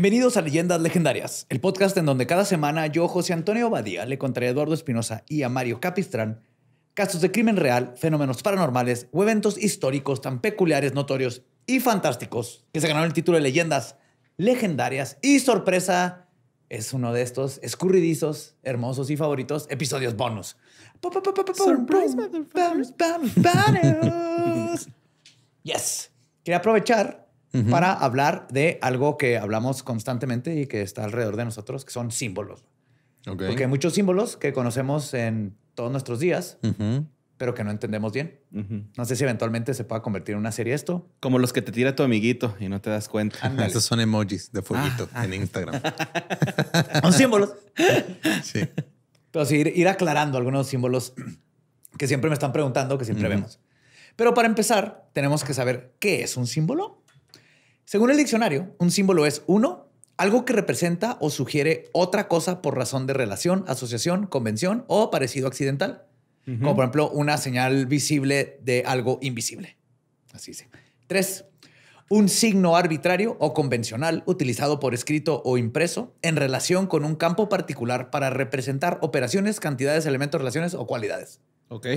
Bienvenidos a Leyendas Legendarias, el podcast en donde cada semana yo, José Antonio Badía, le contaré a Eduardo Espinosa y a Mario Capistrán casos de crimen real, fenómenos paranormales o eventos históricos tan peculiares, notorios y fantásticos que se ganaron el título de Leyendas Legendarias. Y sorpresa, es uno de estos escurridizos, hermosos y favoritos episodios bonus. Surprise, bonus. Yes. Quería aprovechar para hablar de algo que hablamos constantemente y que está alrededor de nosotros, que son símbolos. Porque hay muchos símbolos que conocemos en todos nuestros días, pero que no entendemos bien. No sé si eventualmente se pueda convertir en una serie esto. Como los que te tira tu amiguito y no te das cuenta. Ah, esos son emojis de ah, fueguito ah. en Instagram. son símbolos. Sí. Pero sí, ir, aclarando algunos símbolos que siempre me están preguntando, que siempre vemos. Pero para empezar, tenemos que saber qué es un símbolo. Según el diccionario, un símbolo es uno, algo que representa o sugiere otra cosa por razón de relación, asociación, convención o parecido accidental. Como por ejemplo una señal visible de algo invisible. Así es. Tres, un signo arbitrario o convencional utilizado por escrito o impreso en relación con un campo particular para representar operaciones, cantidades, elementos, relaciones o cualidades. Ok.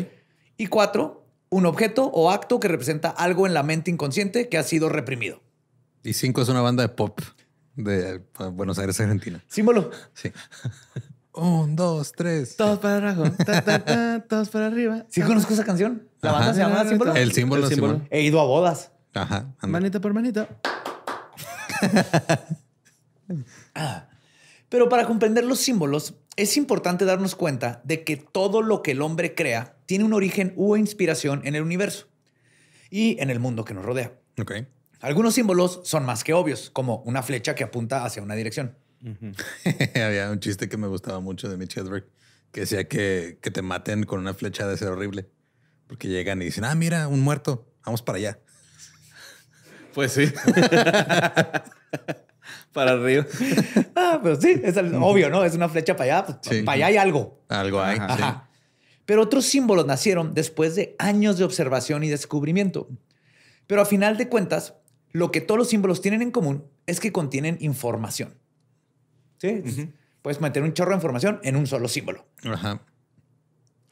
Y cuatro, un objeto o acto que representa algo en la mente inconsciente que ha sido reprimido. Y Cinco es una banda de pop de eh, Buenos Aires, Argentina. Símbolo. Sí. Un, dos, tres. Todos para abajo, todos para arriba. ¿Sí conozco esa canción? ¿La banda se llama Símbolo? El símbolo, símbolo. He ido a bodas. Ajá. Manita por manita. Ah. Pero para comprender los símbolos, es importante darnos cuenta de que todo lo que el hombre crea tiene un origen u inspiración en el universo y en el mundo que nos rodea. Ok. Algunos símbolos son más que obvios, como una flecha que apunta hacia una dirección. Había un chiste que me gustaba mucho de Mitch Hedberg que decía que, te maten con una flecha de ser horrible. Porque llegan y dicen, ah, mira, un muerto, vamos para allá. Pues sí. para arriba. Ah, pero pues sí, es obvio, ¿no? Es una flecha para allá. Pues, para allá hay algo. Algo hay. Pero otros símbolos nacieron después de años de observación y descubrimiento. Pero a final de cuentas, lo que todos los símbolos tienen en común es que contienen información. ¿Sí? Puedes meter un chorro de información en un solo símbolo. Ajá.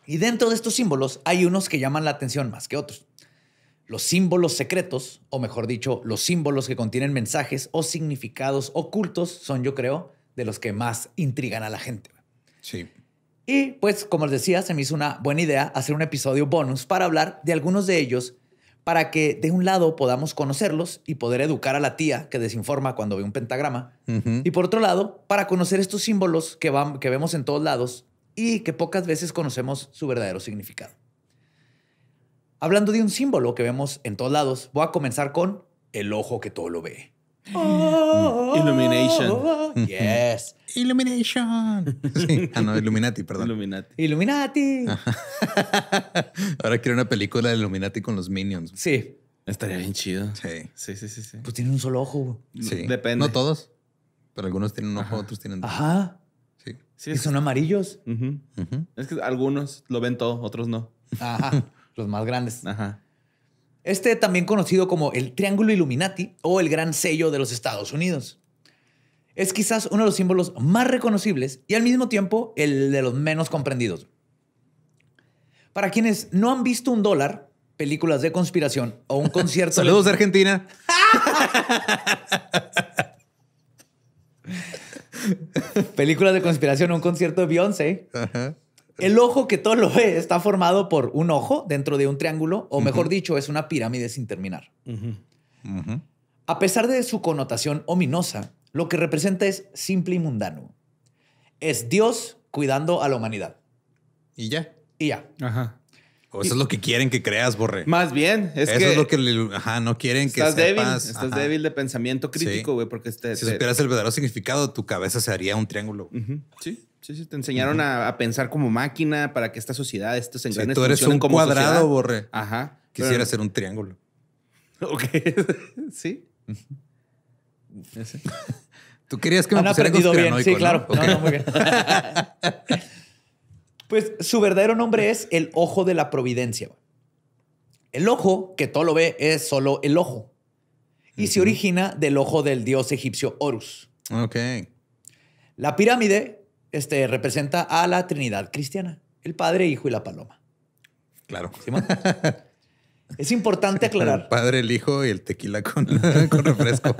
Y dentro de estos símbolos hay unos que llaman la atención más que otros. Los símbolos secretos, o mejor dicho, los símbolos que contienen mensajes o significados ocultos son, yo creo, de los que más intrigan a la gente. Sí. Y pues, como les decía, se me hizo una buena idea hacer un episodio bonus para hablar de algunos de ellos para que de un lado podamos conocerlos y poder educar a la tía que desinforma cuando ve un pentagrama, y por otro lado, para conocer estos símbolos que, que vemos en todos lados y que pocas veces conocemos su verdadero significado. Hablando de un símbolo que vemos en todos lados, voy a comenzar con el ojo que todo lo ve. Oh, Illumination. Mm-hmm. Yes. Illumination. Ah, no, Illuminati, perdón. Illuminati. Illuminati. Ahora quiero una película de Illuminati con los Minions. Sí. Estaría bien chido. Sí. Sí, sí, sí. sí. Pues tiene un solo ojo. Sí. Depende. No todos, pero algunos tienen un ojo, otros tienen dos. Ajá. Sí. y son amarillos. Ajá. Es que algunos lo ven todo, otros no. Ajá. los más grandes. Ajá. Este también conocido como el Triángulo Illuminati o el Gran Sello de los Estados Unidos. Es quizás uno de los símbolos más reconocibles y al mismo tiempo el de los menos comprendidos. Para quienes no han visto un dólar, películas de conspiración o un concierto. Saludos de Argentina. películas de conspiración o un concierto de Beyoncé. El ojo que todo lo ve está formado por un ojo dentro de un triángulo, o mejor dicho, es una pirámide sin terminar. A pesar de su connotación ominosa, lo que representa es simple y mundano. Es Dios cuidando a la humanidad. Y ya. Y ya. Ajá. O eso es lo que quieren que creas, Borre. Más bien. eso es lo que ajá, no quieren que sepas. Débil, estás débil de pensamiento crítico, güey, porque este, Si supieras el verdadero significado, tu cabeza se haría un triángulo. Sí. Sí, sí, te enseñaron a, pensar como máquina para que esta sociedad, estos engranes sí, tú eres un cuadrado, Borre. Ajá. Quisiera ser un triángulo. Ok. sí. Tú querías que me Han ah, aprendido bien. Sí, claro. ¿no? No, muy bien. pues su verdadero nombre es el ojo de la providencia. El ojo, que todo lo ve, es solo el ojo. Y se origina del ojo del dios egipcio Horus. Ok. La pirámide este, representa a la Trinidad cristiana, el Padre, Hijo y la Paloma. Claro. es importante aclarar. El padre, el hijo y el tequila con, refresco.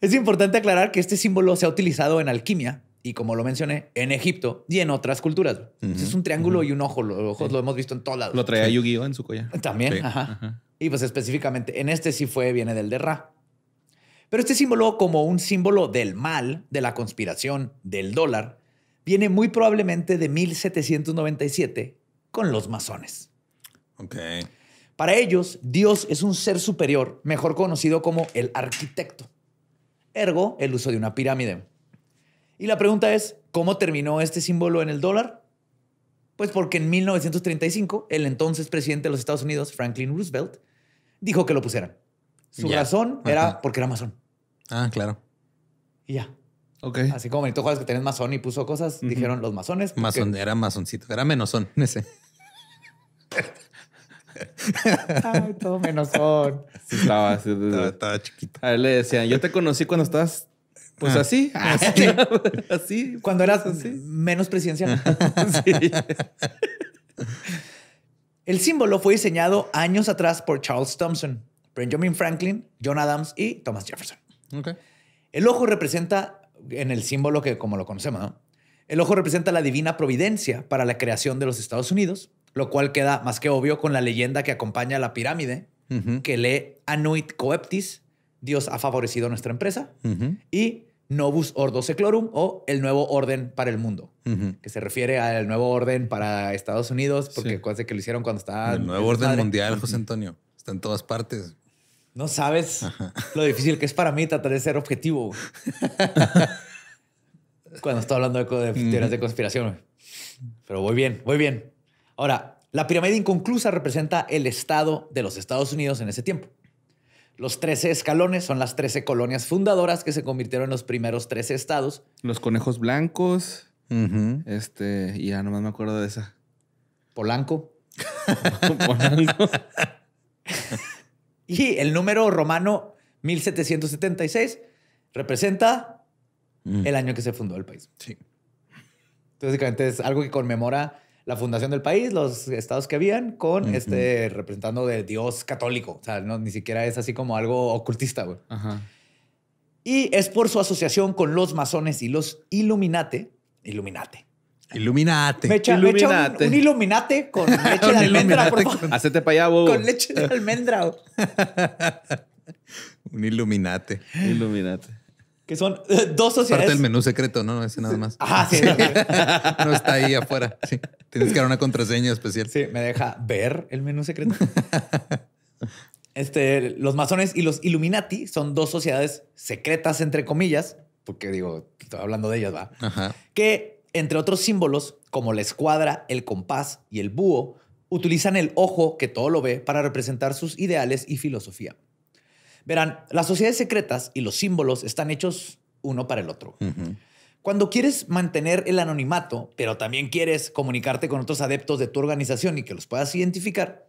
es importante aclarar que este símbolo se ha utilizado en alquimia y, como lo mencioné, en Egipto y en otras culturas. es un triángulo y un ojo. Los ojos lo hemos visto en todos lados. Lo traía Yu-Gi-Oh en su collar. También, Y pues específicamente en este sí fue, viene del de Ra. Pero este símbolo, como un símbolo del mal, de la conspiración, del dólar, viene muy probablemente de 1797 con los masones. Para ellos, Dios es un ser superior, mejor conocido como el arquitecto. Ergo, el uso de una pirámide. Y la pregunta es, ¿cómo terminó este símbolo en el dólar? Pues porque en 1935, el entonces presidente de los Estados Unidos, Franklin Roosevelt, dijo que lo pusieran. Su razón era porque era masón. Ah, claro. Y ya. Ok. Así como Benito Juárez que tenés masón y puso cosas, dijeron los masones. Porque... era masoncito, era menosón ese. todo menosón. Sí, estaba, chiquito. A él le decían, yo te conocí cuando estabas pues ah. así, ah, así, Cuando eras pues, menos presidencial. sí. El símbolo fue diseñado años atrás por Charles Thompson, Benjamin Franklin, John Adams y Thomas Jefferson. El ojo representa, en el símbolo que como lo conocemos, ¿no? el ojo representa la divina providencia para la creación de los Estados Unidos, lo cual queda más que obvio con la leyenda que acompaña a la pirámide, que lee Anuit Coeptis, Dios ha favorecido nuestra empresa, y Novus Ordo Seclorum o el nuevo orden para el mundo, que se refiere al nuevo orden para Estados Unidos, porque sí. que lo hicieron cuando estaba... El nuevo orden mundial, José Antonio. Está en todas partes. No sabes lo difícil que es para mí tratar de ser objetivo. Cuando estoy hablando de, de conspiración. Pero voy bien, voy bien. Ahora, la pirámide inconclusa representa el estado de los Estados Unidos en ese tiempo. Los 13 escalones son las 13 colonias fundadoras que se convirtieron en los primeros 13 estados. Los conejos blancos. este y ya nomás me acuerdo de esa. Polanco. Polanco. Y el número romano 1776 representa mm. el año que se fundó el país. Sí. Entonces, básicamente es algo que conmemora la fundación del país, los estados que habían, con este representando de Dios católico. O sea, ni siquiera es así como algo ocultista, güey. Y es por su asociación con los masones y los Illuminate. Illuminate. Iluminate. iluminate. un, iluminate con leche de almendra, por favor. Hacete allá, bobo. Con leche de almendra. un iluminate. Iluminate. Que son eh, dos sociedades. Parte del menú secreto, ¿no? Ese nada más. Ajá, sí. no está ahí afuera. Sí. Tienes que dar una contraseña especial. Sí, me deja ver el menú secreto. Este, los masones y los Illuminati son dos sociedades secretas, entre comillas, porque digo, estoy hablando de ellas, va. Ajá. Que entre otros símbolos, como la escuadra, el compás y el búho, utilizan el ojo, que todo lo ve, para representar sus ideales y filosofía. Verán, las sociedades secretas y los símbolos están hechos uno para el otro. Cuando quieres mantener el anonimato, pero también quieres comunicarte con otros adeptos de tu organización y que los puedas identificar,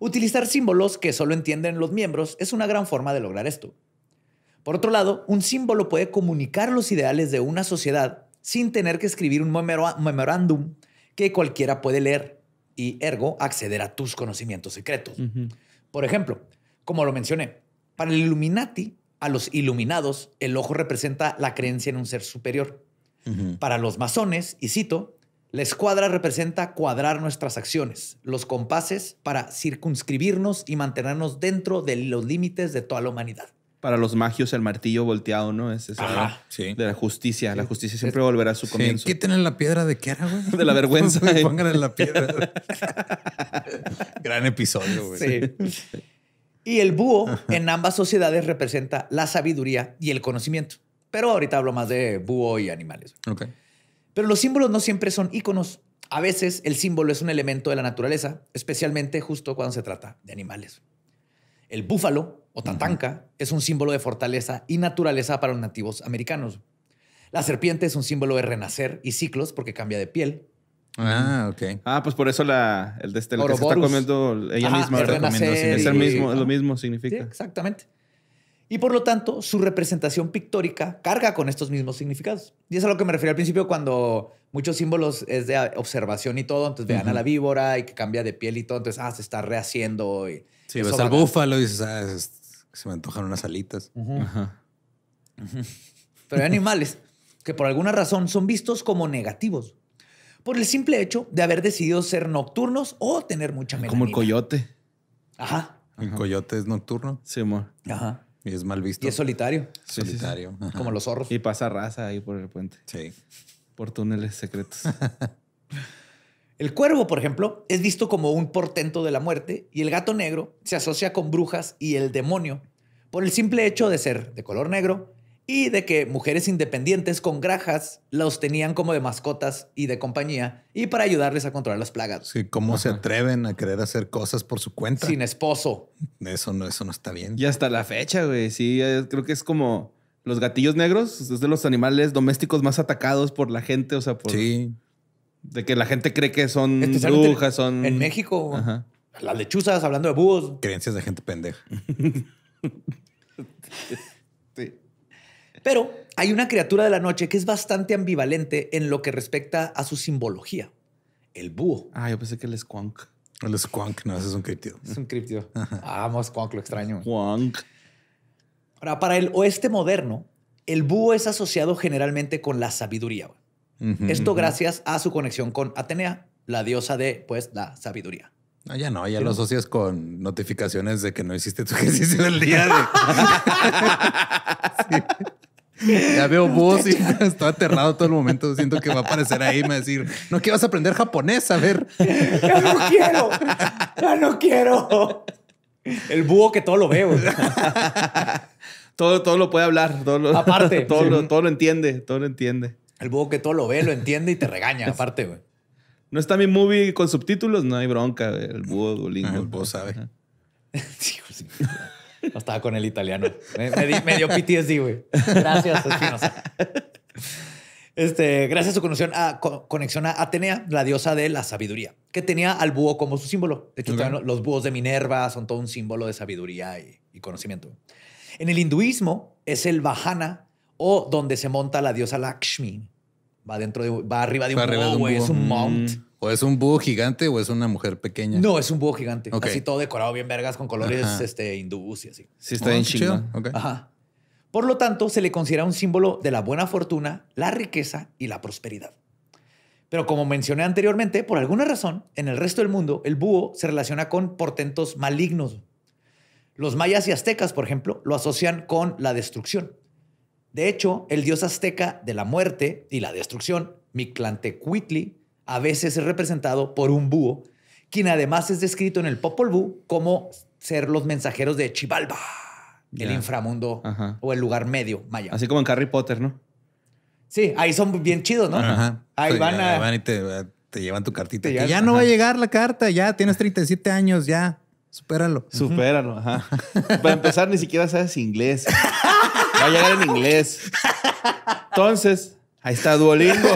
utilizar símbolos que solo entienden los miembros es una gran forma de lograr esto. Por otro lado, un símbolo puede comunicar los ideales de una sociedad sin tener que escribir un memorándum que cualquiera puede leer y ergo acceder a tus conocimientos secretos. Por ejemplo, como lo mencioné, para el Illuminati, a los iluminados, el ojo representa la creencia en un ser superior. Para los masones, y cito, la escuadra representa cuadrar nuestras acciones, los compases para circunscribirnos y mantenernos dentro de los límites de toda la humanidad para los magios el martillo volteado, ¿no? Es de la justicia. La justicia siempre volverá a su comienzo. qué Quítenle la piedra de qué era, güey. De la vergüenza. Eh. Pónganle la piedra. Gran episodio, güey. Sí. Y el búho en ambas sociedades representa la sabiduría y el conocimiento. Pero ahorita hablo más de búho y animales. Ok. Pero los símbolos no siempre son íconos. A veces el símbolo es un elemento de la naturaleza, especialmente justo cuando se trata de animales. El búfalo o tatanca es un símbolo de fortaleza y naturaleza para los nativos americanos. La serpiente es un símbolo de renacer y ciclos porque cambia de piel. Ah, ok. Ah, pues por eso la, el de este, que se está comiendo ella misma. El es, el mismo, es lo mismo significa. exactamente. Y por lo tanto, su representación pictórica carga con estos mismos significados. Y es a lo que me refería al principio cuando muchos símbolos es de observación y todo. Entonces vean a la víbora y que cambia de piel y todo. Entonces, ah, se está rehaciendo. Y sí, ves al búfalo y dices, ah, se me antojan unas alitas. Ajá. Pero hay animales que por alguna razón son vistos como negativos por el simple hecho de haber decidido ser nocturnos o tener mucha melanina. Como el coyote. Ajá. El coyote es nocturno. Sí, amor. Ajá. Y es mal visto. Y es solitario. solitario. Como los zorros. Y pasa raza ahí por el puente. Sí. Por túneles secretos. El cuervo, por ejemplo, es visto como un portento de la muerte y el gato negro se asocia con brujas y el demonio por el simple hecho de ser de color negro y de que mujeres independientes con grajas los tenían como de mascotas y de compañía y para ayudarles a controlar las plagas. Sí, ¿cómo se atreven a querer hacer cosas por su cuenta? Sin esposo. Eso no, eso no está bien. Y hasta la fecha, güey, sí, eh, creo que es como los gatillos negros, es de los animales domésticos más atacados por la gente, o sea, por... Sí. De que la gente cree que son este, brujas, son. En México. Las lechuzas, hablando de búhos. Creencias de gente pendeja. sí. Pero hay una criatura de la noche que es bastante ambivalente en lo que respecta a su simbología. El búho. Ah, yo pensé que el squonk. El squonk, no, ese es un criptido. Es un criptido. Vamos, squonk, lo extraño. Squonk. Ahora, para el oeste moderno, el búho es asociado generalmente con la sabiduría. Esto gracias a su conexión con Atenea, la diosa de pues la sabiduría. ya no, ya lo asocias con notificaciones de que no hiciste tu ejercicio del día. De... Ya veo búhos y estoy aterrado todo el momento. Siento que va a aparecer ahí y me va a decir, no que vas a aprender japonés, a ver. Ya no quiero, ya no quiero. El búho que todo lo veo. todo, todo lo puede hablar. Todo Aparte. todo lo entiende, todo lo entiende. El búho que todo lo ve, lo entiende y te regaña, aparte, güey. No está mi movie con subtítulos, no hay bronca. El búho Duolingo. el búho sabe. Pues no estaba con el italiano. Me, dio PTSD, güey. Gracias, Espinosa. Este, gracias a su conexión a, Atenea, la diosa de la sabiduría, que tenía al búho como su símbolo. De hecho, los búhos de Minerva son todo un símbolo de sabiduría y, conocimiento. En el hinduismo es el Vahana o donde se monta la diosa Lakshmi, Va dentro de, va arriba de un, búho, Es un mount. Mm. O es un búho gigante o es una mujer pequeña. No, es un búho gigante. Así todo decorado bien vergas con colores este, y así. Sí, está en bien ah, chido. Por lo tanto, se le considera un símbolo de la buena fortuna, la riqueza y la prosperidad. Pero como mencioné anteriormente, por alguna razón, en el resto del mundo, el búho se relaciona con portentos malignos. Los mayas y aztecas, por ejemplo, lo asocian con la destrucción. De hecho, el dios azteca de la muerte y la destrucción, Mictlantecuhtli, a veces es representado por un búho, quien además es descrito en el Popol Vuh como ser los mensajeros de Chivalba, el inframundo o el lugar medio maya. Así como en Harry Potter, ¿no? Sí, ahí son bien chidos, ¿no? Ahí van a... Eh, te, llevan tu cartita. ya no va a llegar la carta, ya tienes 37 años, ya. Supéralo. Supéralo, ajá. Para empezar, ni siquiera sabes inglés. Va a llegar en inglés. Entonces, ahí está Duolingo.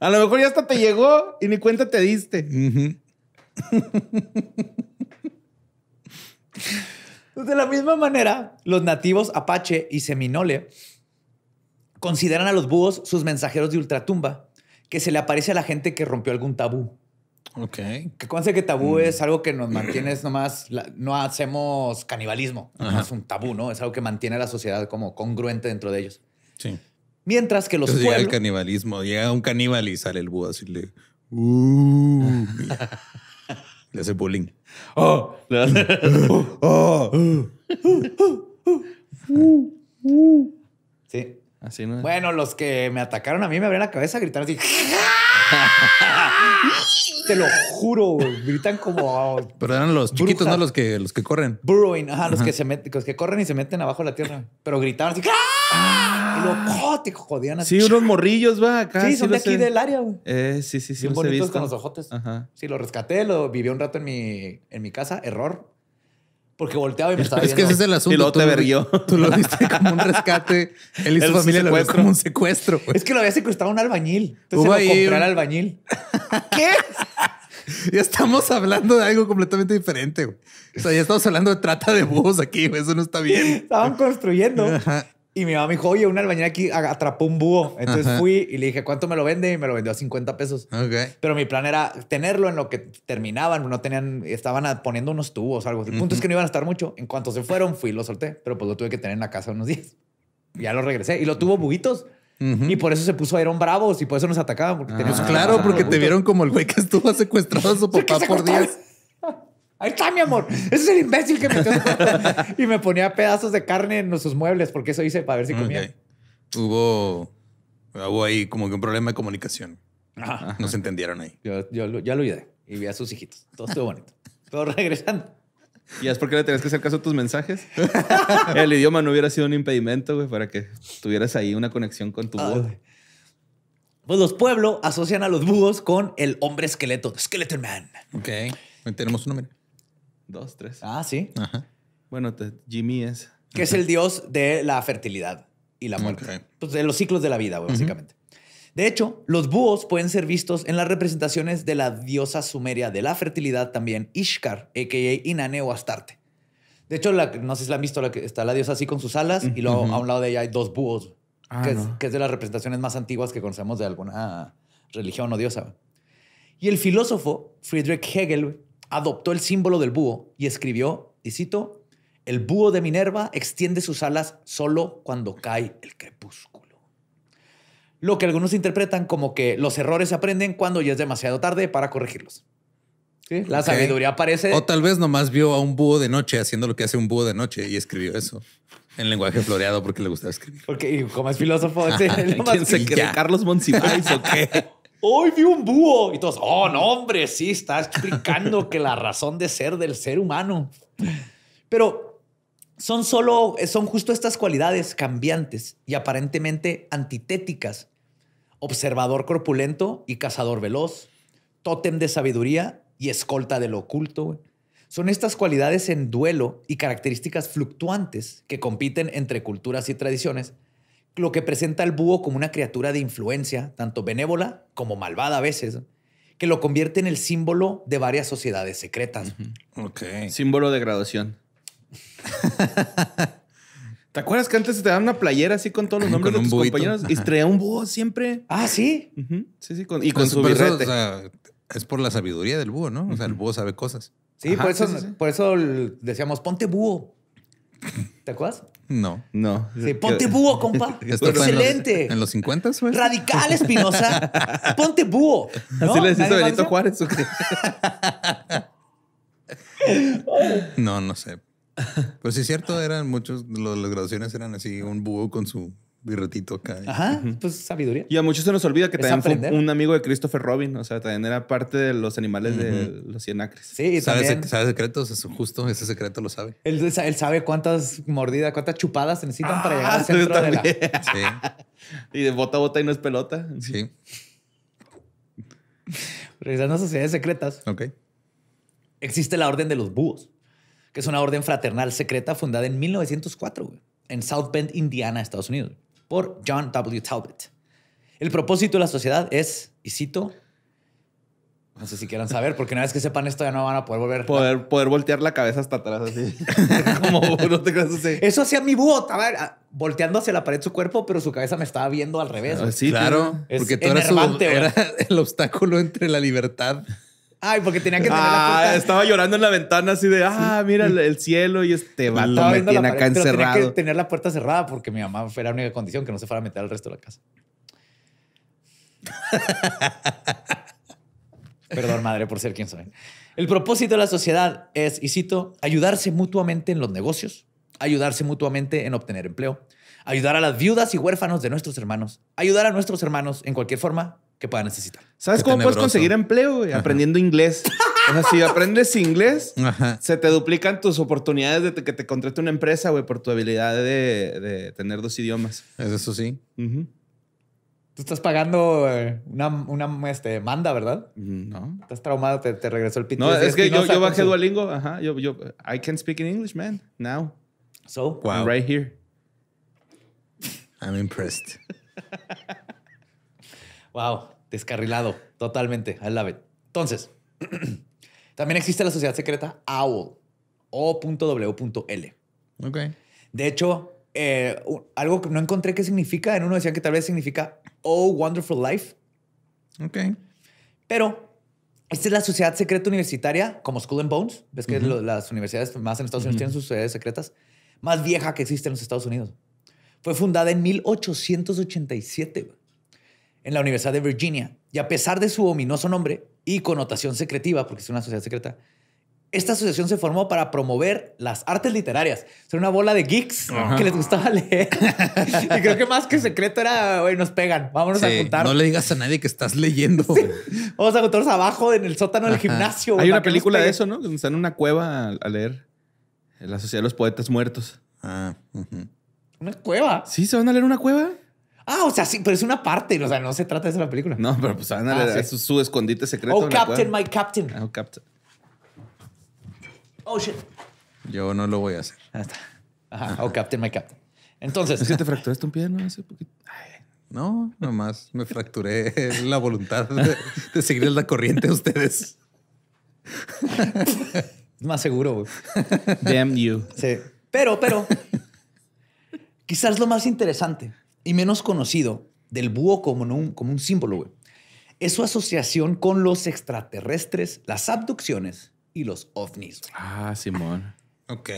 A lo mejor ya hasta te llegó y ni cuenta te diste. Pues de la misma manera, los nativos Apache y Seminole consideran a los búhos sus mensajeros de ultratumba, que se le aparece a la gente que rompió algún tabú. Ok. Que conste que tabú mm. es algo que nos mantiene, es nomás, no hacemos canibalismo, es un tabú, ¿no? Es algo que mantiene a la sociedad como congruente dentro de ellos. Sí. Mientras que los Entonces Llega el canibalismo, llega un caníbal y sale el búho así le... Uh, le hace bullying. ¡Oh! ¡Oh! Sí. Así no es. Bueno, los que me atacaron a mí me abrieron la cabeza gritaron así... Te lo juro, gritan como. Pero eran los chiquitos, no los que, los que corren. Burrowing, ajá, los que se meten, los que corren y se meten abajo de la tierra. Pero gritaban así. ¡Ah! Y luego, ah. ¡oh! jodían así. Sí, unos morrillos, va, acá. Sí, son de aquí del área, güey. Eh, sí, sí, sí. Son bonitos con los ojotes. Ajá. Sí, lo rescaté, lo viví un rato en mi, en mi casa. Error. Porque volteaba y me estaba viendo. Es que ese es el asunto. Y lo te verguió. Tú lo viste como un rescate. Él y su familia lo vio como un secuestro. Es que lo había secuestrado un albañil. Entonces se lo al albañil. ¿Qué? Ya estamos hablando de algo completamente diferente. güey. O sea, ya estamos hablando de trata de voz aquí. Eso no está bien. Estaban construyendo. Ajá. Y mi mamá me dijo, oye, una albañil aquí atrapó un búho. Entonces fui y le dije, ¿cuánto me lo vende? Y me lo vendió a 50 pesos. Okay. Pero mi plan era tenerlo en lo que terminaban. No tenían, estaban poniendo unos tubos o algo. El punto es que no iban a estar mucho. En cuanto se fueron, fui y lo solté. Pero pues lo tuve que tener en la casa unos días. Ya lo regresé. Y lo tuvo buguitos. Y por eso se puso, a eran bravos y por eso nos atacaban. Porque ah, claro, porque te vieron como el güey que estuvo secuestrado a su papá por días. Ahí está, mi amor. Ese es el imbécil que metió. y me ponía pedazos de carne en sus muebles, porque eso hice para ver si comía. Hubo, hubo ahí como que un problema de comunicación. Ajá. se entendieron ahí. Yo, yo, lo ayudé y vi a sus hijitos. Todo estuvo bonito. Pero regresando. ¿Y es porque le tenías que hacer caso a tus mensajes? el idioma no hubiera sido un impedimento, güey, para que tuvieras ahí una conexión con tu voz. Pues los pueblos asocian a los búhos con el hombre esqueleto, Skeleton Man. Ok. Tenemos un nombre. Dos, tres. Ah, sí. Bueno, Jimmy es. Que es el dios de la fertilidad y la muerte. Pues, de los ciclos de la vida, básicamente. De hecho, los búhos pueden ser vistos en las representaciones de la diosa sumeria de la fertilidad también, Ishkar, a.k.a. Inane o Astarte. De hecho, la, no sé si la han visto, la que está la diosa así con sus alas y luego a un lado de ella hay dos búhos, ah, que, es, de las representaciones más antiguas que conocemos de alguna religión o diosa. Y el filósofo Friedrich Hegel adoptó el símbolo del búho y escribió, y cito, el búho de Minerva extiende sus alas solo cuando cae el crepúsculo. Lo que algunos interpretan como que los errores se aprenden cuando ya es demasiado tarde para corregirlos. La sabiduría aparece. O tal vez nomás vio a un búho de noche haciendo lo que hace un búho de noche y escribió eso en lenguaje floreado porque le gustaba escribir. Porque como es filósofo, ¿quién se ¿Carlos Monsiváis o qué? hoy vi un búho. Y todos, oh, no, hombre, sí, está explicando que la razón de ser del ser humano. Pero son solo, son justo estas cualidades cambiantes y aparentemente antitéticas. Observador corpulento y cazador veloz, tótem de sabiduría y escolta del oculto. Son estas cualidades en duelo y características fluctuantes que compiten entre culturas y tradiciones lo que presenta al búho como una criatura de influencia, tanto benévola como malvada a veces, que lo convierte en el símbolo de varias sociedades secretas. Ok. Símbolo de graduación. ¿Te acuerdas que antes te daban una playera así con todos los nombres de tus compañeros? Y un búho siempre. Ah, sí. Sí, sí, con, y pues con, su birrete. es por la sabiduría del búho, ¿no? O sea, el búho sabe cosas. Sí, por eso, por eso decíamos, ponte búho. ¿Te acuerdas? No. No. Sí, ponte búho, compa. Excelente. En los, 50s, Radical, Espinosa. Ponte búho. ¿No? Así le decís a Benito Juárez. no, no sé. Pues sí es cierto, eran muchos, las graduaciones eran así, un búho con su ratito acá. Ajá, pues sabiduría. Y a muchos se nos olvida que también fue un amigo de Christopher Robin, o sea, también era parte de los animales de los cienacres. Sí, ¿Sabe, secretos, es justo, ese secreto lo sabe. Él, sabe cuántas mordidas, cuántas chupadas se necesitan para llegar al ah, centro de la... Sí. y de bota a bota y no es pelota. Sí. revisando sociedades secretas. Ok. Existe la Orden de los Búhos, que es una orden fraternal secreta fundada en 1904 en South Bend, Indiana, Estados Unidos por John W. Talbot. El propósito de la sociedad es, y cito, no sé si quieran saber, porque una vez que sepan esto ya no van a poder volver. Poder, poder voltear la cabeza hasta atrás así. Eso hacía mi búho, estaba volteando hacia la pared su cuerpo, pero su cabeza me estaba viendo al revés. Ah, claro, porque tú eras, el obstáculo entre la libertad Ay, porque tenía que tener la la ah, puerta... Estaba llorando en la ventana así de, ah, mira el, cielo y este vato me acá encerrado. Tenía que tener la puerta cerrada porque mi mamá fue la única condición que no se fuera a meter al resto de la casa. Perdón, madre, por ser quien soy. El propósito de la sociedad es, y cito, ayudarse mutuamente en los negocios, ayudarse mutuamente en obtener empleo, ayudar a las viudas y huérfanos de nuestros hermanos, ayudar a nuestros hermanos en cualquier forma que pueda necesitar. ¿Sabes cómo puedes conseguir empleo, Aprendiendo inglés. O sea, si aprendes inglés, se te duplican tus oportunidades de que te contrate una empresa, güey, por tu habilidad de, tener dos idiomas. Es Eso sí. Tú estás pagando eh, una, una este, manda, ¿verdad? No. Estás traumado, te, regresó el pito. No, es, que yo, yo bajé Duolingo. Ajá. Yo, I can speak in English, man, now. So, I'm right here. I'm impressed. Wow, descarrilado, totalmente. I love it. Entonces, también existe la sociedad secreta OWL, O.W.L. Ok. De hecho, eh, algo que no encontré qué significa, en uno decían que tal vez significa Oh Wonderful Life. Ok. Pero esta es la sociedad secreta universitaria, como School and Bones. Ves que las universidades más en Estados Unidos tienen sus sociedades secretas. Más vieja que existe en los Estados Unidos. Fue fundada en 1887 en la Universidad de Virginia. Y a pesar de su ominoso nombre y connotación secretiva, porque es una sociedad secreta, esta asociación se formó para promover las artes literarias. Era una bola de geeks que les gustaba leer. y creo que más que secreto era, güey, nos pegan, vámonos a juntar. No le digas a nadie que estás leyendo. Vamos a juntarnos abajo en el sótano del gimnasio. Hay una película de eso, ¿no? Donde están en una cueva a, leer eh, La Sociedad de los Poetas Muertos. Ah, ¿Una cueva? Sí, se van a leer una cueva. Ah, o sea, sí, pero es una parte, o sea, no se trata de eso la película. No, pero pues ah, saben, es su, escondite secreto. Oh, Captain, my Captain. Ah, oh, Captain. Oh, shit. Yo no lo voy a hacer. Ahí está. Oh, Captain, my Captain. Entonces. Es que te fracturaste un pie, ¿no? Hace poquito. no, nomás me fracturé la voluntad de, de seguir la corriente a ustedes. Es más seguro, Damn you. Sí. Pero, pero. Quizás lo más interesante y menos conocido del búho como un, como un símbolo, güey, es su asociación con los extraterrestres, las abducciones y los ovnis. Ah, Simón. ok.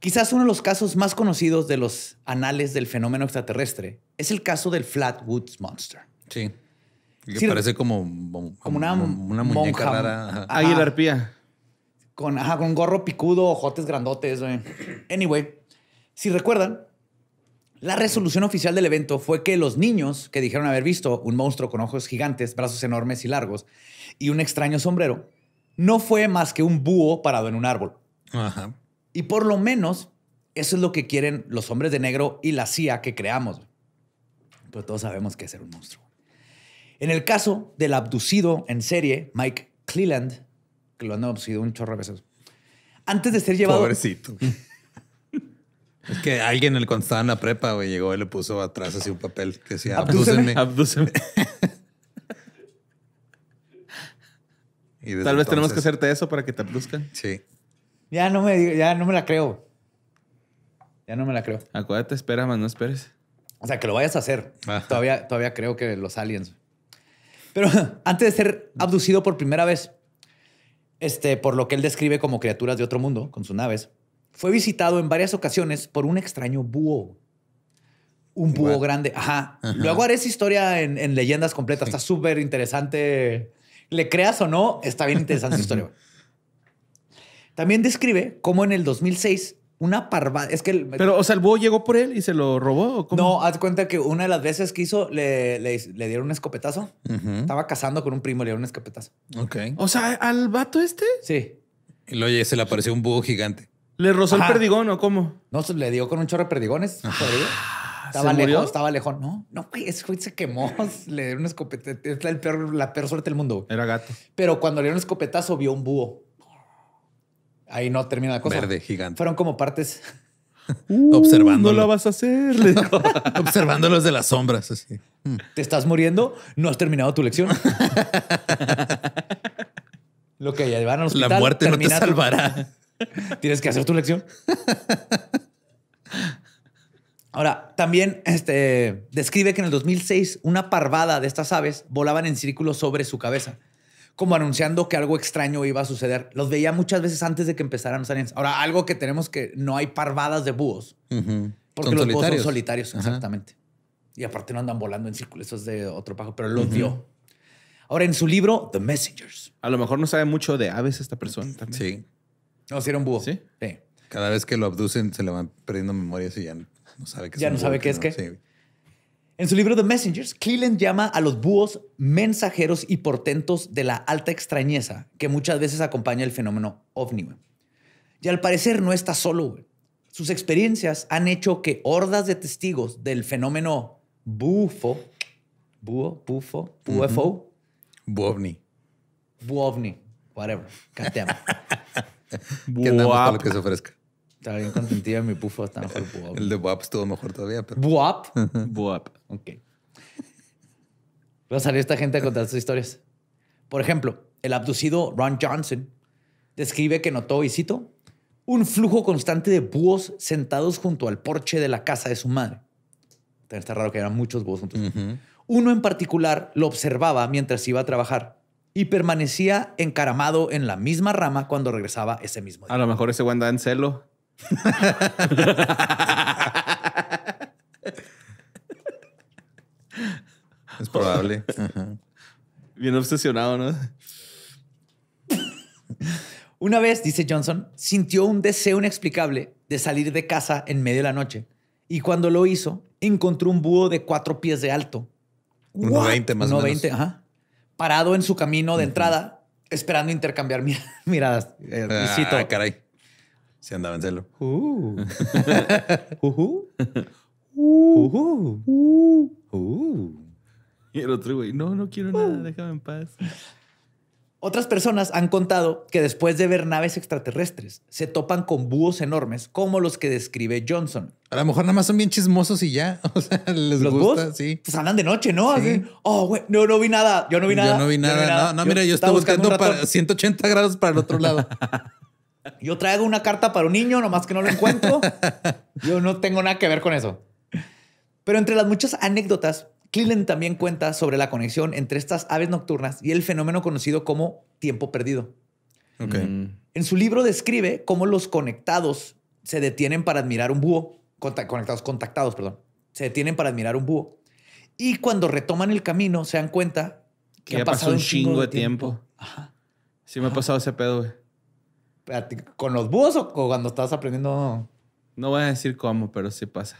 Quizás uno de los casos más conocidos de los anales del fenómeno extraterrestre es el caso del Flatwoods Monster. Sí. Que parece como, como una, muñeca rara. Águila arpía. Con, gorro picudo, ojotes grandotes. Güey. Anyway, si recuerdan, la resolución oficial del evento fue que los niños que dijeron haber visto un monstruo con ojos gigantes, brazos enormes y largos y un extraño sombrero, no fue más que un búho parado en un árbol. Y por lo menos eso es lo que quieren los hombres de negro y la CIA que creamos. Pero todos sabemos que es ser un monstruo. En el caso del abducido en serie, Mike Cleland, que lo han abducido un chorro de veces, antes de ser llevado... Pobrecito. Es que alguien el, cuando estaba en la prepa, güey, llegó y le puso atrás así un papel que decía, ¡Abdúceme! Tal vez tenemos que hacerte eso para que te abduzcan. Sí. Ya no me, ya no me la creo. Ya no me la creo. Acuérdate, espera, más no esperes. O sea, que lo vayas a hacer. Todavía, todavía creo que los aliens. Pero antes de ser abducido por primera vez, este, por lo que él describe como criaturas de otro mundo con sus naves, fue visitado en varias ocasiones por un extraño búho. Un búho grande. Ajá. Luego haré esa historia en, leyendas completas. Está súper interesante. Le creas o no, está bien interesante su historia. También describe cómo en el 2006 una parva... Es que... Pero, o sea, el búho llegó por él y se lo robó. No, haz cuenta que una de las veces que hizo, le, dieron un escopetazo. Estaba casando con un primo, le dieron un escopetazo. Ok. O sea, ¿al vato este? Sí. Y oye, se le apareció un búho gigante. ¿Le rozó el perdigón o cómo? No, le dio con un chorro de perdigones. Ah, estaba lejos, estaba lejos. No, no, güey, ese güey se quemó. le dieron un escopetazo. Es la peor, suerte del mundo. Era gato. Pero cuando le dieron un escopetazo, vio un búho. Ahí no termina la cosa. Verde, gigante. Fueron como partes. Uh, observándolo. No la vas a hacer. Observándolos de las sombras. Así. Mm. ¿Te estás muriendo? No has terminado tu lección. Lo que ya a La muerte no te salvará. Tienes que hacer tu lección. Ahora, también este, describe que en el 2006 una parvada de estas aves volaban en círculo sobre su cabeza, como anunciando que algo extraño iba a suceder. Los veía muchas veces antes de que empezaran a salir Ahora, algo que tenemos que no hay parvadas de búhos, porque los búhos son solitarios, exactamente. Y aparte no andan volando en círculo, eso es de otro pajo, pero lo dio. Ahora, en su libro, The Messengers. A lo mejor no sabe mucho de aves esta persona Sí. No, si era un búho. Sí. Cada vez que lo abducen se le van perdiendo memorias y ya no sabe qué es. Ya no sabe qué es qué. Sí. En su libro The Messengers, Cleland llama a los búhos mensajeros y portentos de la alta extrañeza que muchas veces acompaña el fenómeno ovni. Y al parecer no está solo. Sus experiencias han hecho que hordas de testigos del fenómeno bufo, búho, bufo, UFO, buovni, buovni, whatever, que lo que se ofrezca. bien mi pufo, está mejor El de Buap estuvo mejor todavía. Pero... Buap. Buap. Ok. a salir esta gente a contar sus historias. Por ejemplo, el abducido Ron Johnson describe que notó, y cito, un flujo constante de búhos sentados junto al porche de la casa de su madre. Está raro que eran muchos búhos Uno en particular lo observaba mientras iba a trabajar y permanecía encaramado en la misma rama cuando regresaba ese mismo día. A lo mejor ese güey andaba en celo. es probable. Bien obsesionado, ¿no? Una vez, dice Johnson, sintió un deseo inexplicable de salir de casa en medio de la noche. Y cuando lo hizo, encontró un búho de cuatro pies de alto. 20 más o menos. ajá parado en su camino de entrada, esperando intercambiar miradas. Eh, ah, caray. Se andaba en celo. Uh". Uh, uh". Y el otro güey, no, no quiero nada, déjame en paz. Otras personas han contado que después de ver naves extraterrestres, se topan con búhos enormes como los que describe Johnson. A lo mejor nada más son bien chismosos y ya. O sea, les ¿Los búhos? sí. Pues andan de noche, ¿no? oh, no, no vi nada. Yo no vi nada. Yo no vi nada. No, mira, yo, estoy buscando, buscando para 180 grados para el otro lado. yo traigo una carta para un niño, nomás que no lo encuentro. yo no tengo nada que ver con eso. Pero entre las muchas anécdotas Cleland también cuenta sobre la conexión entre estas aves nocturnas y el fenómeno conocido como tiempo perdido. Mm. En su libro describe cómo los conectados se detienen para admirar un búho, conectados, contactados, perdón, se detienen para admirar un búho. Y cuando retoman el camino, se dan cuenta que, ha pasado un chingo, de tiempo. Sí, me ha pasado ese pedo, güey. ¿Con los búhos o cuando estabas aprendiendo no voy a decir cómo, pero sí pasa.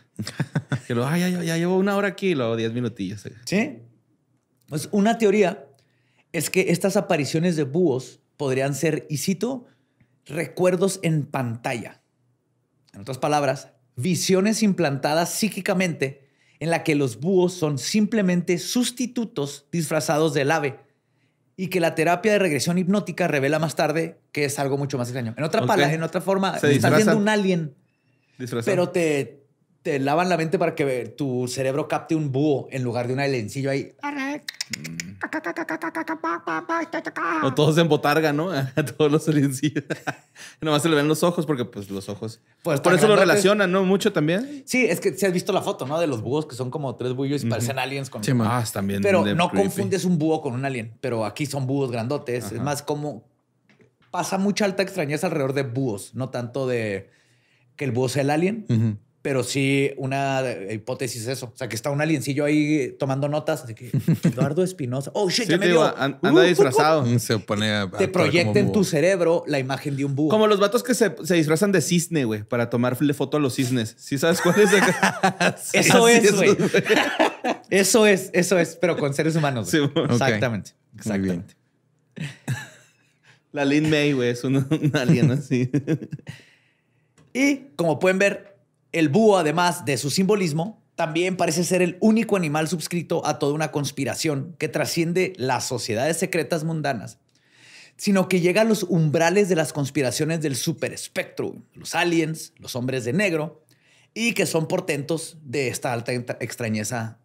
que lo, ay, ya, llevo una hora aquí y luego diez minutillos. Sí. Pues una teoría es que estas apariciones de búhos podrían ser, y cito, recuerdos en pantalla. En otras palabras, visiones implantadas psíquicamente en la que los búhos son simplemente sustitutos disfrazados del ave y que la terapia de regresión hipnótica revela más tarde que es algo mucho más extraño. En otra palabra, en otra forma, está viendo un alien pero te, te lavan la mente para que tu cerebro capte un búho en lugar de un aliencillo ahí. O todos en botarga, ¿no? A todos los aliencillos. Nomás se le ven los ojos porque pues los ojos. Pues, Por eso lo relacionan, ¿no? Mucho también. Sí, es que si has visto la foto, ¿no? De los búhos que son como tres bullos y parecen aliens con... Sí, más ah, también. Pero no confundes un búho con un alien, pero aquí son búhos grandotes. Es más como... Pasa mucha alta extrañeza alrededor de búhos, no tanto de que el búho sea el alien, pero sí una hipótesis es eso. O sea, que está un aliencillo ahí tomando notas, de que Eduardo Espinosa. Oh, shit, ya me digo, anda disfrazado. Mm, se pone a, Te proyecta en tu cerebro la imagen de un búho. Como los vatos que se, disfrazan de cisne, güey, para tomarle foto a los cisnes. ¿Sí sabes cuál es? eso es, güey. eso es, eso es, pero con seres humanos. Exactamente. Exactamente. La Lynn May, güey, es un alien así. Y como pueden ver, el búho, además de su simbolismo, también parece ser el único animal suscrito a toda una conspiración que trasciende las sociedades secretas mundanas, sino que llega a los umbrales de las conspiraciones del espectro los aliens, los hombres de negro, y que son portentos de esta alta extrañeza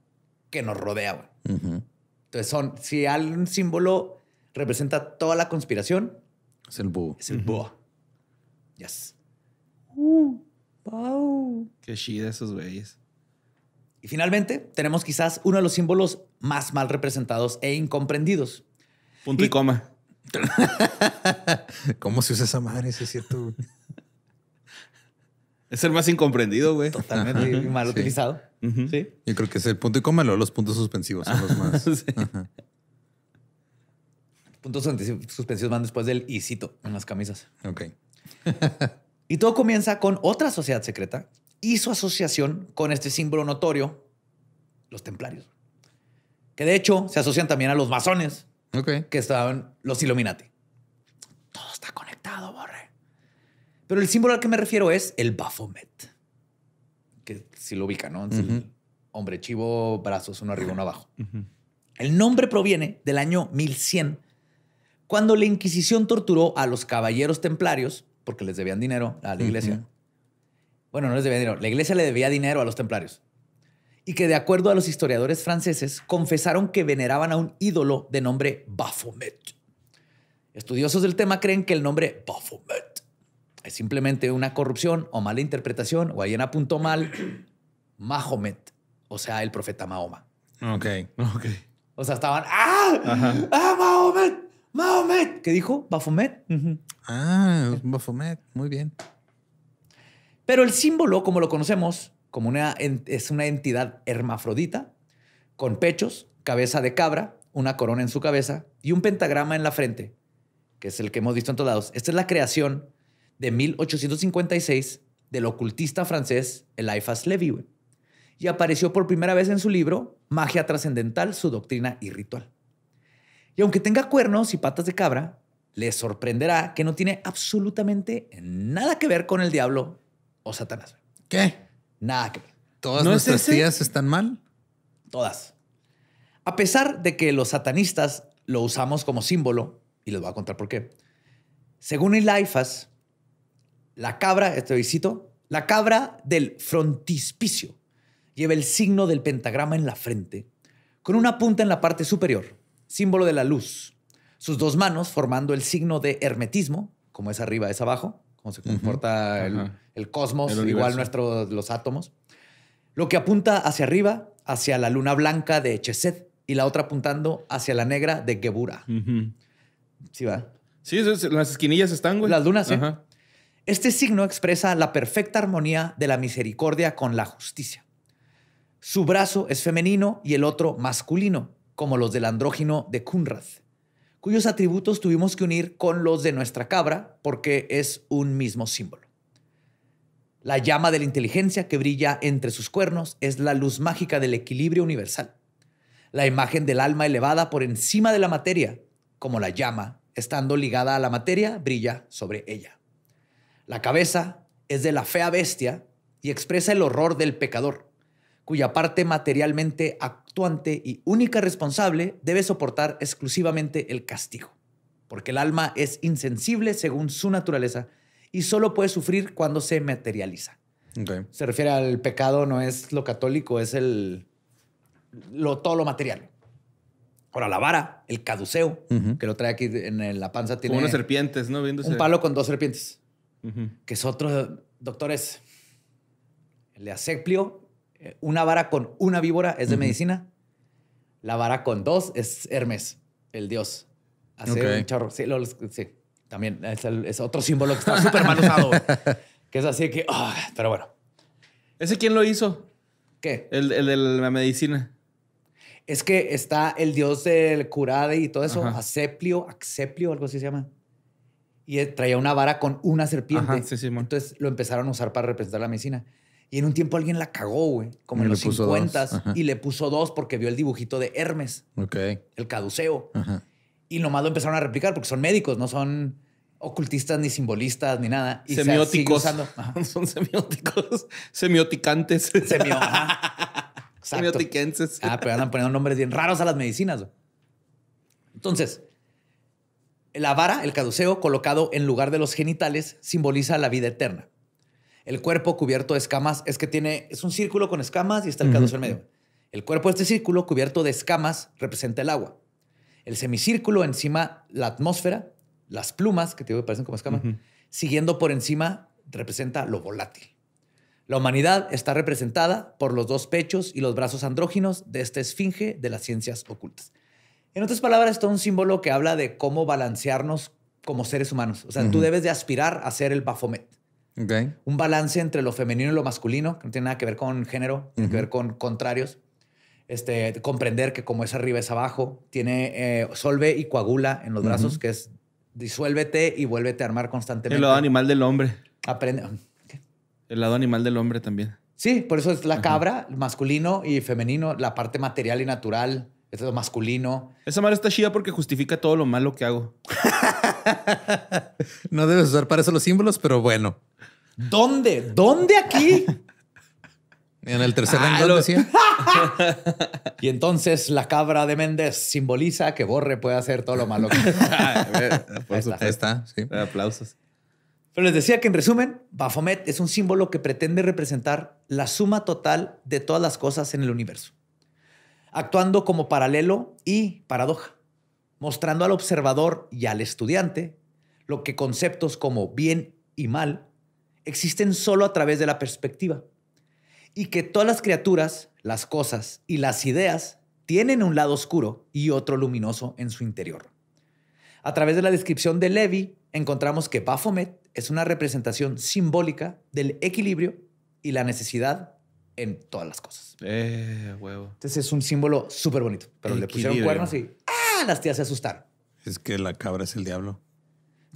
que nos rodea. Entonces, son, si algún símbolo representa toda la conspiración, es el búho. Es el búho. Yes. Uh, wow. Qué chida esos güeyes. Y finalmente, tenemos quizás uno de los símbolos más mal representados e incomprendidos. Punto y, coma. ¿Cómo se usa esa madre? ¿Sí es cierto. Es el más incomprendido, güey. Totalmente mal utilizado. ¿Sí? Yo creo que es el punto y coma, luego los puntos suspensivos son los más. Puntos suspensivos van después del y cito en las camisas. Ok. Y todo comienza con otra sociedad secreta y su asociación con este símbolo notorio, los templarios, que de hecho se asocian también a los masones, que estaban los Illuminati. Todo está conectado, Borre. Pero el símbolo al que me refiero es el Baphomet, que si lo ubica, ¿no? hombre chivo, brazos uno arriba, uno abajo. El nombre proviene del año 1100, cuando la Inquisición torturó a los caballeros templarios porque les debían dinero a la iglesia. Bueno, no les debían dinero. La iglesia le debía dinero a los templarios. Y que de acuerdo a los historiadores franceses, confesaron que veneraban a un ídolo de nombre Baphomet. Estudiosos del tema creen que el nombre Baphomet es simplemente una corrupción o mala interpretación, o alguien apuntó mal Mahomet, o sea, el profeta Mahoma. Ok, ok. O sea, estaban, ¡Ah, ¡Ah Mahomet! Mahomet, ¿qué dijo? Bafomet. Ah, Bafomet, muy bien. Pero el símbolo, como lo conocemos, como una, es una entidad hermafrodita, con pechos, cabeza de cabra, una corona en su cabeza y un pentagrama en la frente, que es el que hemos visto en todos lados. Esta es la creación de 1856 del ocultista francés Eliphas Levi, y apareció por primera vez en su libro Magia Trascendental, su doctrina y ritual. Y aunque tenga cuernos y patas de cabra, le sorprenderá que no tiene absolutamente nada que ver con el diablo o Satanás. ¿Qué? Nada que ver. ¿Todas nuestras tías están mal? Todas. A pesar de que los satanistas lo usamos como símbolo, y les voy a contar por qué. Según el Elifas, la cabra, este visito, la cabra del frontispicio lleva el signo del pentagrama en la frente, con una punta en la parte superior símbolo de la luz. Sus dos manos formando el signo de hermetismo, como es arriba es abajo, como se comporta el, cosmos, igual nuestros los átomos. Lo que apunta hacia arriba, hacia la luna blanca de Chesed, y la otra apuntando hacia la negra de Gebura. ¿Sí va? Sí, las esquinillas están, güey. Las lunas, Este signo expresa la perfecta armonía de la misericordia con la justicia. Su brazo es femenino y el otro masculino, como los del andrógino de Kunrath, cuyos atributos tuvimos que unir con los de nuestra cabra porque es un mismo símbolo. La llama de la inteligencia que brilla entre sus cuernos es la luz mágica del equilibrio universal. La imagen del alma elevada por encima de la materia, como la llama, estando ligada a la materia, brilla sobre ella. La cabeza es de la fea bestia y expresa el horror del pecador cuya parte materialmente actuante y única responsable debe soportar exclusivamente el castigo, porque el alma es insensible según su naturaleza y solo puede sufrir cuando se materializa. Se refiere al pecado, no es lo católico, es el, lo, todo lo material. Ahora, la vara, el caduceo, que lo trae aquí en la panza, tiene. Como unas serpientes, ¿no? Viéndose. Un palo con dos serpientes. Que es otro. Doctores, el de aceplio una vara con una víbora es de medicina, la vara con dos es Hermes, el dios. Así, un chorro. Sí, también es, otro símbolo que está súper mal usado. que es así que, ah, pero bueno. ¿Ese quién lo hizo? ¿Qué? El, de la medicina. Es que está el dios del curade y todo eso, Ajá. Aseplio, algo así se llama. Y traía una vara con una serpiente. Entonces lo empezaron a usar para representar la medicina. Y en un tiempo alguien la cagó, güey, como en los 50 y le puso dos porque vio el dibujito de Hermes. Ok. El caduceo. Y nomás lo empezaron a replicar porque son médicos, no son ocultistas ni simbolistas ni nada. Y semióticos. son semióticos. Semioticantes. Semio, Ah, pero andan poniendo nombres bien raros a las medicinas. Entonces, la vara, el caduceo, colocado en lugar de los genitales, simboliza la vida eterna. El cuerpo cubierto de escamas es que tiene, es un círculo con escamas y está el caduceo el en medio. El cuerpo de este círculo cubierto de escamas representa el agua. El semicírculo encima la atmósfera, las plumas, que te parecen como escamas, siguiendo por encima representa lo volátil. La humanidad está representada por los dos pechos y los brazos andróginos de esta esfinge de las ciencias ocultas. En otras palabras, es un símbolo que habla de cómo balancearnos como seres humanos. O sea, tú debes de aspirar a ser el Baphomet. Un balance entre lo femenino y lo masculino, que no tiene nada que ver con género, que ver con contrarios. Este, comprender que como es arriba es abajo, tiene eh, solve y coagula en los brazos, que es disuélvete y vuélvete a armar constantemente. El lado animal del hombre. Aprende. El lado animal del hombre también. Sí, por eso es la cabra, masculino y femenino, la parte material y natural, es lo masculino. Esa madre está chida porque justifica todo lo malo que hago. no debes usar para eso los símbolos, pero bueno. ¿Dónde? ¿Dónde aquí? En el tercer ah, decía. y entonces la cabra de Méndez simboliza que Borre puede hacer todo lo malo. Que... Ah, eh, eh, por Ahí está, sí. Aplausos. Pero les decía que en resumen, Bafomet es un símbolo que pretende representar la suma total de todas las cosas en el universo, actuando como paralelo y paradoja, mostrando al observador y al estudiante lo que conceptos como bien y mal existen solo a través de la perspectiva. Y que todas las criaturas, las cosas y las ideas tienen un lado oscuro y otro luminoso en su interior. A través de la descripción de Levi, encontramos que Baphomet es una representación simbólica del equilibrio y la necesidad en todas las cosas. Eh, huevo. Entonces es un símbolo súper bonito. Pero le pusieron cuernos y ¡ah! las tías se asustaron. Es que la cabra es el diablo.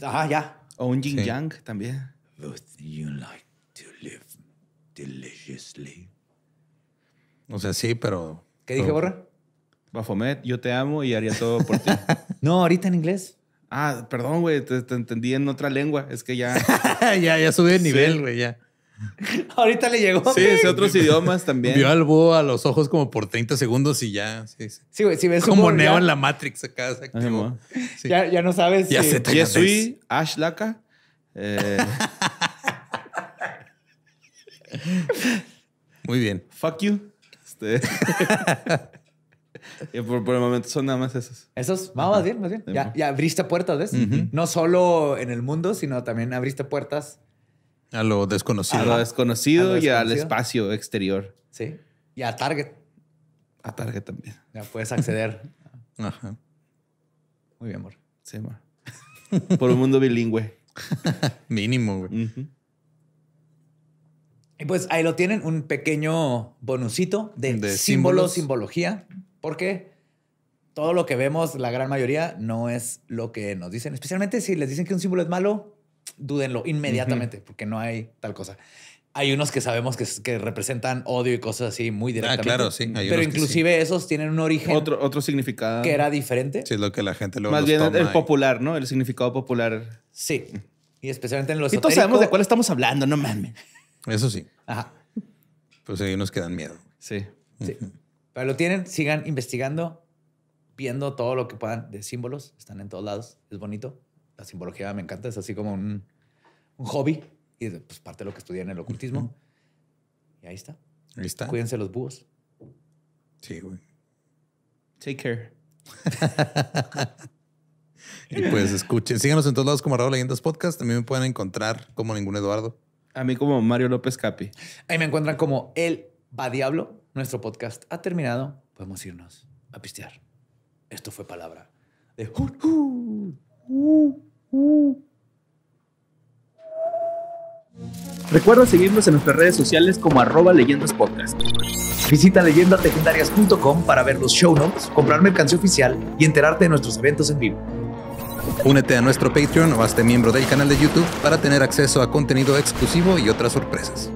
Ah, ya. O un yin yang también you like O sea, sí, pero. ¿Qué dije, Borra? Bafomet, yo te amo y haría todo por ti. no, ahorita en inglés. Ah, perdón, güey, te, entendí en otra lengua. Es que ya. ya, ya subí de nivel, güey, ya. Ahorita le llegó. Sí, es otros idiomas también. Vio al búho a los ojos como por 30 segundos y ya. Sí, sí. sí si ves como Neo en la Matrix acá. Se ya, no sabes. Ya si... se te Yesui, Ashlaka. Eh, Muy bien. Fuck you. Este, por, el momento son nada más esos. Esos, vamos, más bien, más bien. Ya, abriste puertas, ¿ves? No solo en el mundo, sino también abriste puertas. A lo desconocido. A lo desconocido, y al espacio exterior. Sí. Y a Target. A Target también. Ya puedes acceder. Ajá. Muy bien, amor. Sí, amor. Por un mundo bilingüe. Mínimo, Y pues ahí lo tienen, un pequeño bonusito de, símbolo, simbología, porque todo lo que vemos, la gran mayoría, no es lo que nos dicen. Especialmente si les dicen que un símbolo es malo, dúdenlo inmediatamente, porque no hay tal cosa hay unos que sabemos que, que, representan odio y cosas así muy ah, directamente. Ah, claro, sí. pero inclusive esos tienen un origen. Otro, otro significado. Que era diferente. Sí, es lo que la gente lo Más bien el popular, ¿no? El significado popular. Sí. Y especialmente en los. Y todos sabemos de cuál estamos hablando, no mames. Eso sí. Ajá. Pues hay unos que dan miedo. Sí. Sí. Pero lo tienen, sigan investigando, viendo todo lo que puedan de símbolos. Están en todos lados. Es bonito. La simbología me encanta. Es así como un, un hobby y pues, parte de lo que estudié en el ocultismo. Y ahí está. Ahí está. Cuídense los búhos. Sí, güey. Take care. y pues escuchen, síganos en todos lados como Raúl Leyendas Podcast. También me pueden encontrar como ningún Eduardo. A mí como Mario López Capi. Ahí me encuentran como El Va Diablo. Nuestro podcast ha terminado. Podemos irnos a pistear. Esto fue palabra de... Recuerda seguirnos en nuestras redes sociales como arroba leyendas podcast. Visita leyendaslegendarias.com para ver los show notes, comprar mercancía oficial y enterarte de nuestros eventos en vivo. Únete a nuestro Patreon o hazte miembro del canal de YouTube para tener acceso a contenido exclusivo y otras sorpresas.